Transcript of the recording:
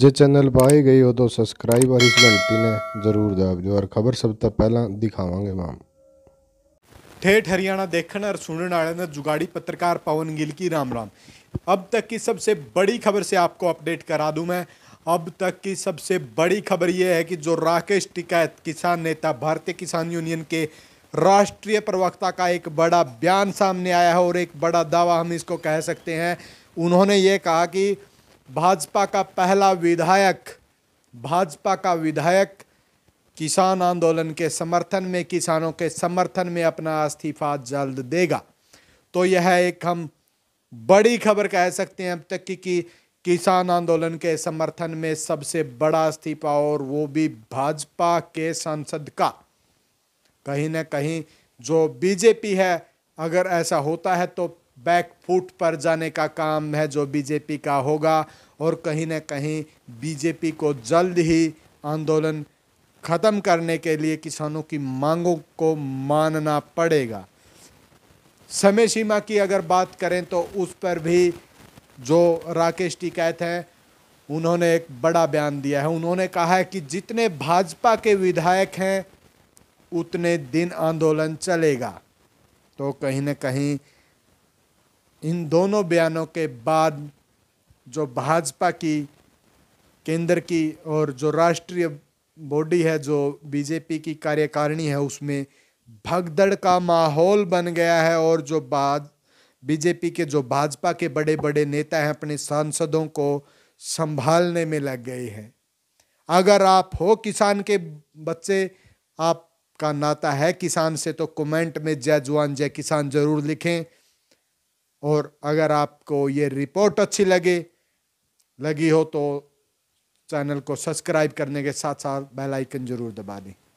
ਜੇ चैनल पाए ਗਈ हो तो सब्सक्राइब और इस घंटी ने जरूर ਦਬਾ ਦਿਓ और खबर सब ਤੋਂ पहला दिखावे ਮਾਮ ठेठ हरियाणा देखने और सुनने वाले ने जुगाड़ी पत्रकार पवन गिल की राम राम अब तक की सबसे बड़ी खबर से आपको अपडेट करा दूं मैं अब तक की सबसे बड़ी खबर यह है कि जो राकेश टिकैत किसान नेता भारतीय किसान यूनियन के राष्ट्रीय प्रवक्ता का एक बड़ा बयान सामने आया है और एक बड़ा दावा हम इसको कह सकते हैं उन्होंने ये कहा कि भाजपा का पहला विधायक भाजपा का विधायक किसान आंदोलन के समर्थन में किसानों के समर्थन में अपना इस्तीफा जल्द देगा तो यह एक हम बड़ी खबर कह सकते हैं अब तक की कि किसान आंदोलन के समर्थन में सबसे बड़ा इस्तीफा और वो भी भाजपा के सांसद का कहीं ना कहीं जो बीजेपी है अगर ऐसा होता है तो बैकफुट पर जाने का काम है जो बीजेपी का होगा और कहीं ना कहीं बीजेपी को जल्द ही आंदोलन ख़त्म करने के लिए किसानों की मांगों को मानना पड़ेगा समय सीमा की अगर बात करें तो उस पर भी जो राकेश टिकैत हैं उन्होंने एक बड़ा बयान दिया है उन्होंने कहा है कि जितने भाजपा के विधायक हैं उतने दिन आंदोलन चलेगा तो कहीं ना कहीं इन दोनों बयानों के बाद जो भाजपा की केंद्र की और जो राष्ट्रीय बॉडी है जो बीजेपी की कार्यकारिणी है उसमें भगदड़ का माहौल बन गया है और जो बाद बीजेपी के जो भाजपा के बड़े बड़े नेता हैं अपने सांसदों को संभालने में लग गए हैं अगर आप हो किसान के बच्चे आपका नाता है किसान से तो कमेंट में जय जवान जय किसान जरूर लिखें और अगर आपको ये रिपोर्ट अच्छी लगे लगी हो तो चैनल को सब्सक्राइब करने के साथ साथ बेल आइकन ज़रूर दबा दें